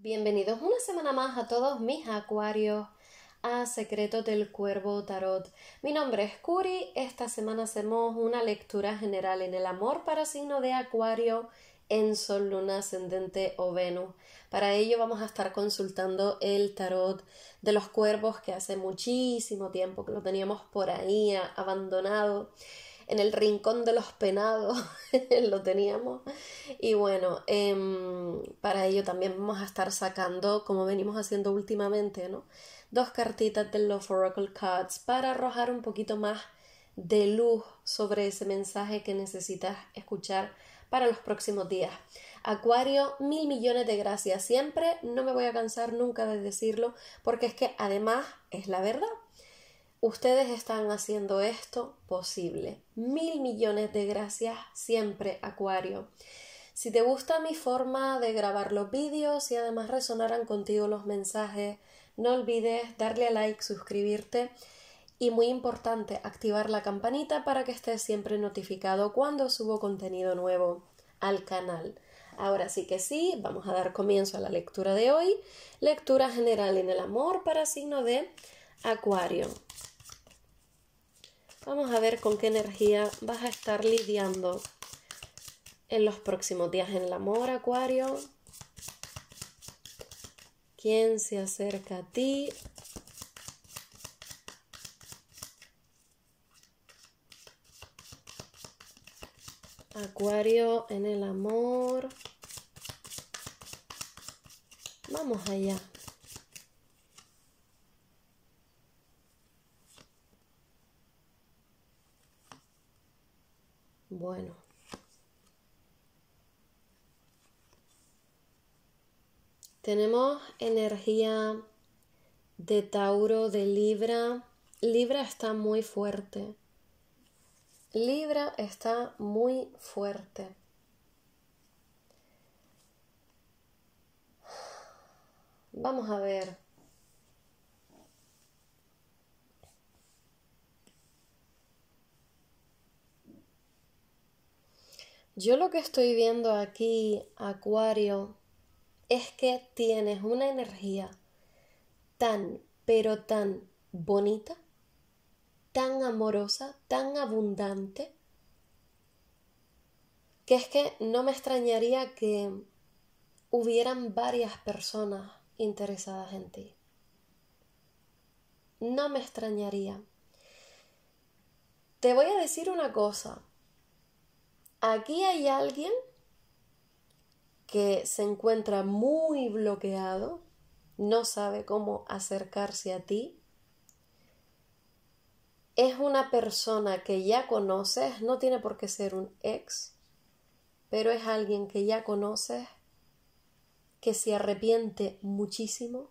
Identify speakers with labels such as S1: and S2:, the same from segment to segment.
S1: Bienvenidos una semana más a todos mis acuarios a Secretos del Cuervo Tarot. Mi nombre es Curi, esta semana hacemos una lectura general en el amor para signo de acuario en Sol, Luna, Ascendente o Venus. Para ello vamos a estar consultando el tarot de los cuervos que hace muchísimo tiempo que lo teníamos por ahí abandonado en el rincón de los penados lo teníamos. Y bueno, em, para ello también vamos a estar sacando, como venimos haciendo últimamente, ¿no? Dos cartitas de Love Oracle Cards para arrojar un poquito más de luz sobre ese mensaje que necesitas escuchar para los próximos días. Acuario, mil millones de gracias siempre, no me voy a cansar nunca de decirlo, porque es que además es la verdad. Ustedes están haciendo esto posible. Mil millones de gracias siempre, Acuario. Si te gusta mi forma de grabar los vídeos y además resonaran contigo los mensajes, no olvides darle a like, suscribirte y muy importante, activar la campanita para que estés siempre notificado cuando subo contenido nuevo al canal. Ahora sí que sí, vamos a dar comienzo a la lectura de hoy. Lectura general en el amor para signo de Acuario. Vamos a ver con qué energía vas a estar lidiando en los próximos días en el amor, Acuario. ¿Quién se acerca a ti? Acuario en el amor. Vamos allá. Bueno. Tenemos energía de Tauro, de Libra. Libra está muy fuerte. Libra está muy fuerte. Vamos a ver. Yo lo que estoy viendo aquí, Acuario, es que tienes una energía tan, pero tan bonita, tan amorosa, tan abundante, que es que no me extrañaría que hubieran varias personas interesadas en ti. No me extrañaría. Te voy a decir una cosa. Aquí hay alguien que se encuentra muy bloqueado, no sabe cómo acercarse a ti. Es una persona que ya conoces, no tiene por qué ser un ex, pero es alguien que ya conoces, que se arrepiente muchísimo.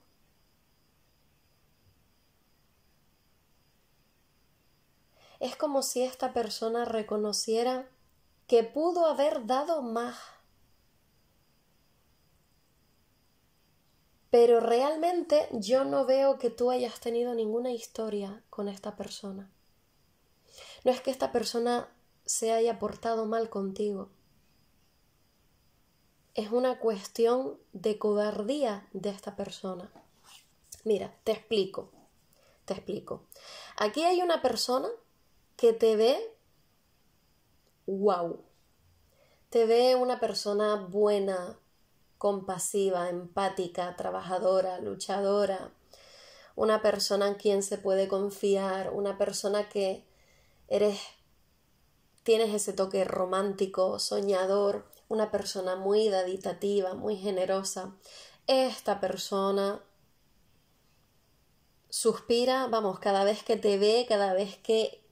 S1: Es como si esta persona reconociera que pudo haber dado más. Pero realmente yo no veo que tú hayas tenido ninguna historia con esta persona. No es que esta persona se haya portado mal contigo. Es una cuestión de cobardía de esta persona. Mira, te explico. Te explico. Aquí hay una persona que te ve wow. Te ve una persona buena, compasiva, empática, trabajadora, luchadora, una persona en quien se puede confiar, una persona que eres tienes ese toque romántico, soñador, una persona muy daditativa, muy generosa. Esta persona suspira, vamos, cada vez que te ve, cada vez que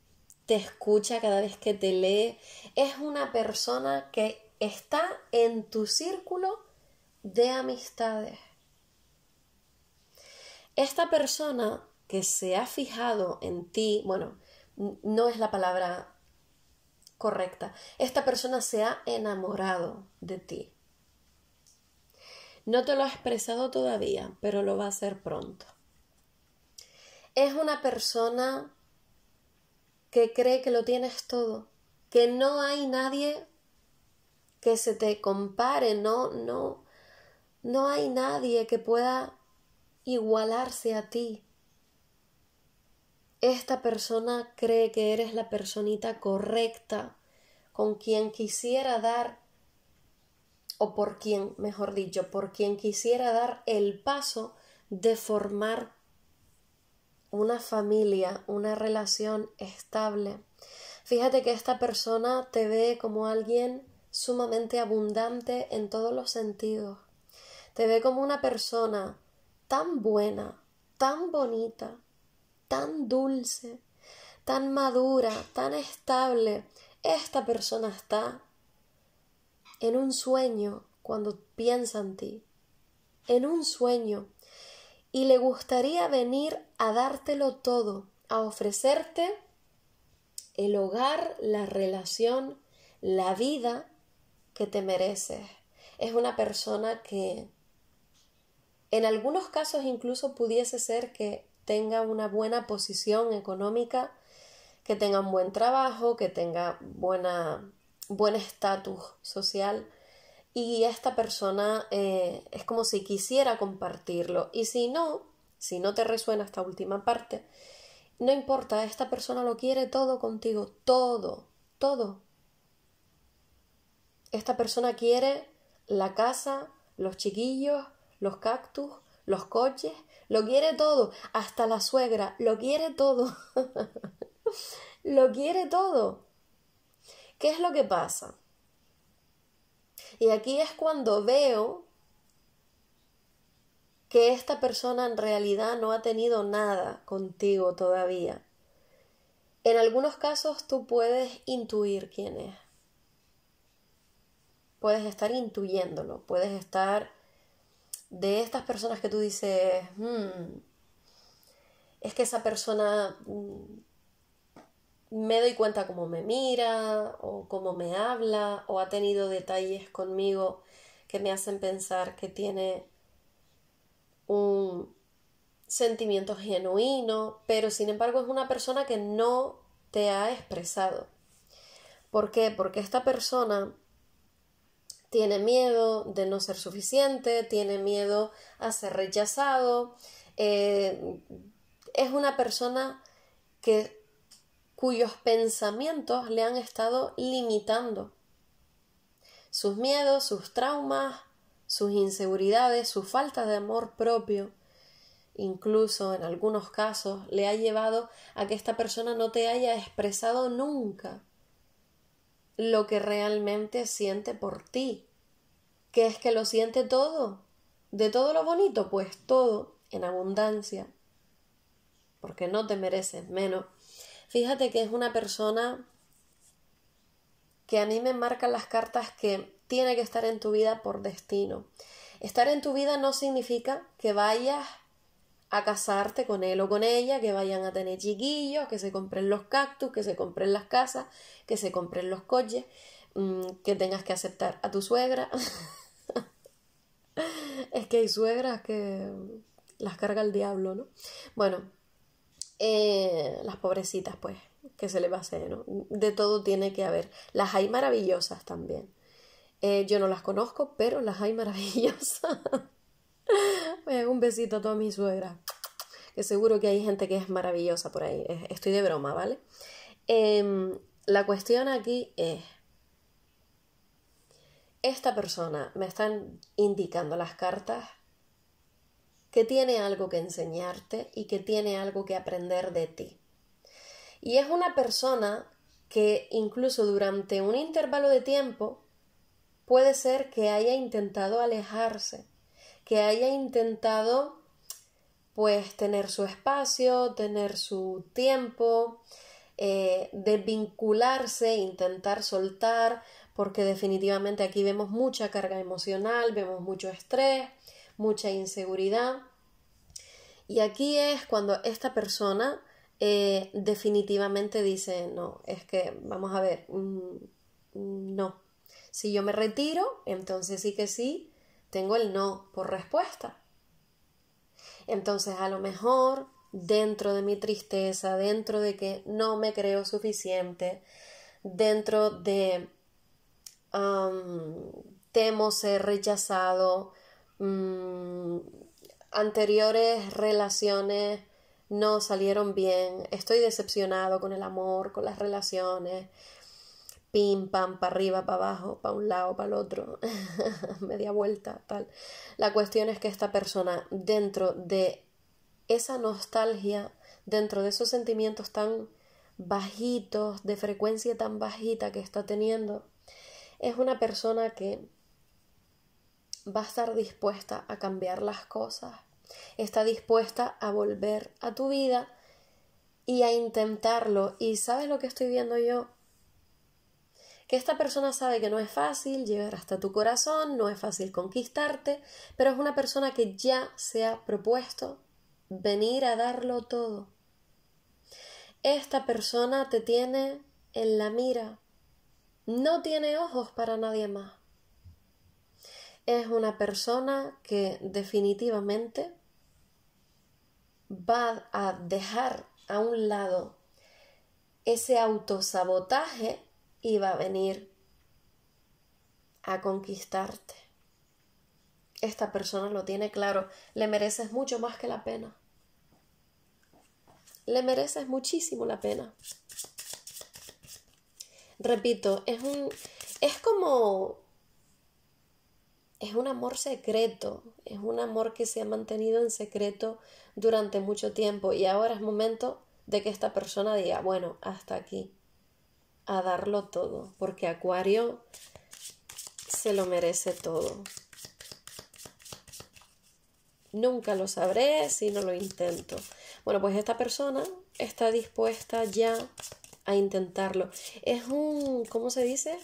S1: te escucha cada vez que te lee, es una persona que está en tu círculo de amistades. Esta persona que se ha fijado en ti, bueno, no es la palabra correcta, esta persona se ha enamorado de ti. No te lo ha expresado todavía, pero lo va a hacer pronto. Es una persona que cree que lo tienes todo, que no hay nadie que se te compare, no, no, no hay nadie que pueda igualarse a ti. Esta persona cree que eres la personita correcta con quien quisiera dar, o por quien, mejor dicho, por quien quisiera dar el paso de formar una familia, una relación estable. Fíjate que esta persona te ve como alguien sumamente abundante en todos los sentidos. Te ve como una persona tan buena, tan bonita, tan dulce, tan madura, tan estable. Esta persona está en un sueño cuando piensa en ti, en un sueño y le gustaría venir a dártelo todo, a ofrecerte el hogar, la relación, la vida que te mereces. Es una persona que en algunos casos incluso pudiese ser que tenga una buena posición económica, que tenga un buen trabajo, que tenga buen estatus social, y esta persona eh, es como si quisiera compartirlo y si no, si no te resuena esta última parte, no importa, esta persona lo quiere todo contigo, todo, todo. Esta persona quiere la casa, los chiquillos, los cactus, los coches, lo quiere todo, hasta la suegra, lo quiere todo. lo quiere todo. ¿Qué es lo que pasa? Y aquí es cuando veo que esta persona en realidad no ha tenido nada contigo todavía. En algunos casos tú puedes intuir quién es. Puedes estar intuyéndolo, puedes estar de estas personas que tú dices, hmm, es que esa persona mm, me doy cuenta cómo me mira o cómo me habla o ha tenido detalles conmigo que me hacen pensar que tiene un sentimiento genuino, pero sin embargo es una persona que no te ha expresado. ¿Por qué? Porque esta persona tiene miedo de no ser suficiente, tiene miedo a ser rechazado, eh, es una persona que cuyos pensamientos le han estado limitando. Sus miedos, sus traumas, sus inseguridades, su falta de amor propio, incluso en algunos casos, le ha llevado a que esta persona no te haya expresado nunca lo que realmente siente por ti, que es que lo siente todo, de todo lo bonito, pues todo en abundancia, porque no te mereces menos Fíjate que es una persona que a mí me marcan las cartas que tiene que estar en tu vida por destino. Estar en tu vida no significa que vayas a casarte con él o con ella, que vayan a tener chiquillos, que se compren los cactus, que se compren las casas, que se compren los coches, mm, que tengas que aceptar a tu suegra. es que hay suegras que las carga el diablo, ¿no? Bueno, eh, las pobrecitas, pues, que se le va a hacer, ¿no? De todo tiene que haber. Las hay maravillosas también. Eh, yo no las conozco, pero las hay maravillosas. Eh, un besito a toda mi suegra. Que seguro que hay gente que es maravillosa por ahí. Estoy de broma, ¿vale? Em, la cuestión aquí es. Esta persona me están indicando las cartas que tiene algo que enseñarte y que tiene algo que aprender de ti. Y es una persona que incluso durante un intervalo de tiempo puede ser que haya intentado alejarse, que haya intentado pues tener su espacio, tener su tiempo, eh, desvincularse, intentar soltar, porque definitivamente aquí vemos mucha carga emocional, vemos mucho estrés, mucha inseguridad. Y aquí es cuando esta persona eh, definitivamente dice, no, es que, vamos a ver, mm, mm, no. Si yo me retiro, entonces sí que sí, tengo el no por respuesta. Entonces a lo mejor dentro de mi tristeza, dentro de que no me creo suficiente, dentro de temo ser rechazado, Mm, anteriores relaciones no salieron bien, estoy decepcionado con el amor, con las relaciones, pim, pam, para arriba, para abajo, para un lado, para el otro, media vuelta, tal. La cuestión es que esta persona, dentro de esa nostalgia, dentro de esos sentimientos tan bajitos, de frecuencia tan bajita que está teniendo, es una persona que va a estar dispuesta a cambiar las cosas, está dispuesta a volver a tu vida y a intentarlo. Y sabes lo que estoy viendo yo, que esta persona sabe que no es fácil llegar hasta tu corazón, no es fácil conquistarte, pero es una persona que ya se ha propuesto venir a darlo todo. Esta persona te tiene en la mira, no tiene ojos para nadie más es una persona que definitivamente va a dejar a un lado ese autosabotaje y va a venir a conquistarte. Esta persona lo tiene claro, le mereces mucho más que la pena. Le mereces muchísimo la pena. Repito, es un es como es un amor secreto, es un amor que se ha mantenido en secreto durante mucho tiempo y ahora es momento de que esta persona diga, bueno, hasta aquí, a darlo todo, porque Acuario se lo merece todo. Nunca lo sabré si no lo intento. Bueno, pues esta persona está dispuesta ya a intentarlo. Es un, ¿cómo se dice?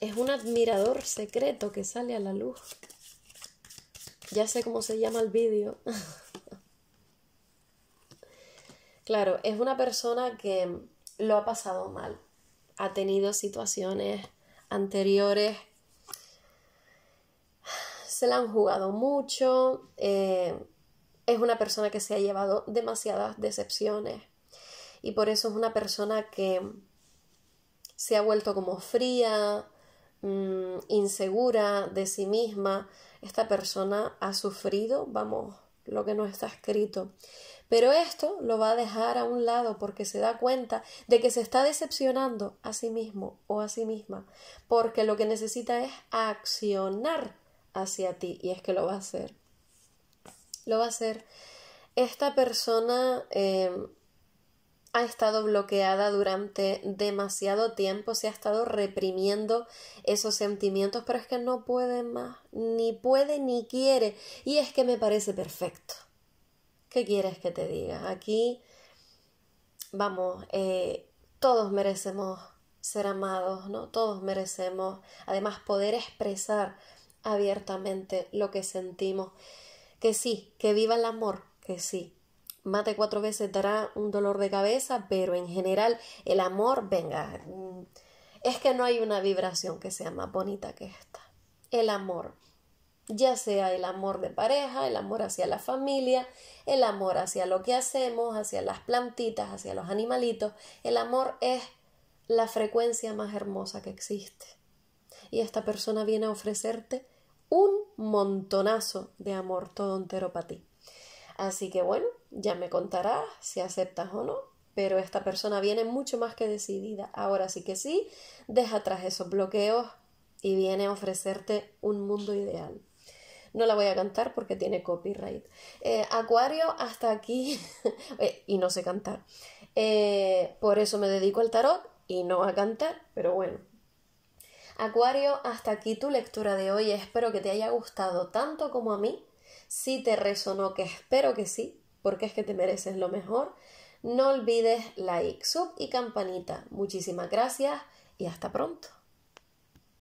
S1: Es un admirador secreto que sale a la luz. Ya sé cómo se llama el vídeo. claro, es una persona que lo ha pasado mal. Ha tenido situaciones anteriores. Se la han jugado mucho. Eh, es una persona que se ha llevado demasiadas decepciones. Y por eso es una persona que se ha vuelto como fría, Mm, insegura de sí misma, esta persona ha sufrido, vamos, lo que no está escrito. Pero esto lo va a dejar a un lado porque se da cuenta de que se está decepcionando a sí mismo o a sí misma, porque lo que necesita es accionar hacia ti y es que lo va a hacer. Lo va a hacer. Esta persona eh, ha estado bloqueada durante demasiado tiempo, se ha estado reprimiendo esos sentimientos, pero es que no puede más, ni puede ni quiere, y es que me parece perfecto. ¿Qué quieres que te diga? Aquí, vamos, eh, todos merecemos ser amados, ¿no? Todos merecemos, además, poder expresar abiertamente lo que sentimos. Que sí, que viva el amor, que sí, mate cuatro veces dará un dolor de cabeza, pero en general el amor, venga, mm, es que no hay una vibración que sea más bonita que esta. El amor, ya sea el amor de pareja, el amor hacia la familia, el amor hacia lo que hacemos, hacia las plantitas, hacia los animalitos, el amor es la frecuencia más hermosa que existe. Y esta persona viene a ofrecerte un montonazo de amor todo entero para ti. Así que bueno, ya me contarás si aceptas o no, pero esta persona viene mucho más que decidida. Ahora sí que sí, deja atrás esos bloqueos y viene a ofrecerte un mundo ideal. No la voy a cantar porque tiene copyright. Eh, Acuario, hasta aquí. Eh, y no sé cantar. Eh, por eso me dedico al tarot y no a cantar, pero bueno. Acuario, hasta aquí tu lectura de hoy. Espero que te haya gustado tanto como a mí. Si te resonó, que espero que sí, porque es que te mereces lo mejor, no olvides like, sub y campanita. Muchísimas gracias y hasta pronto.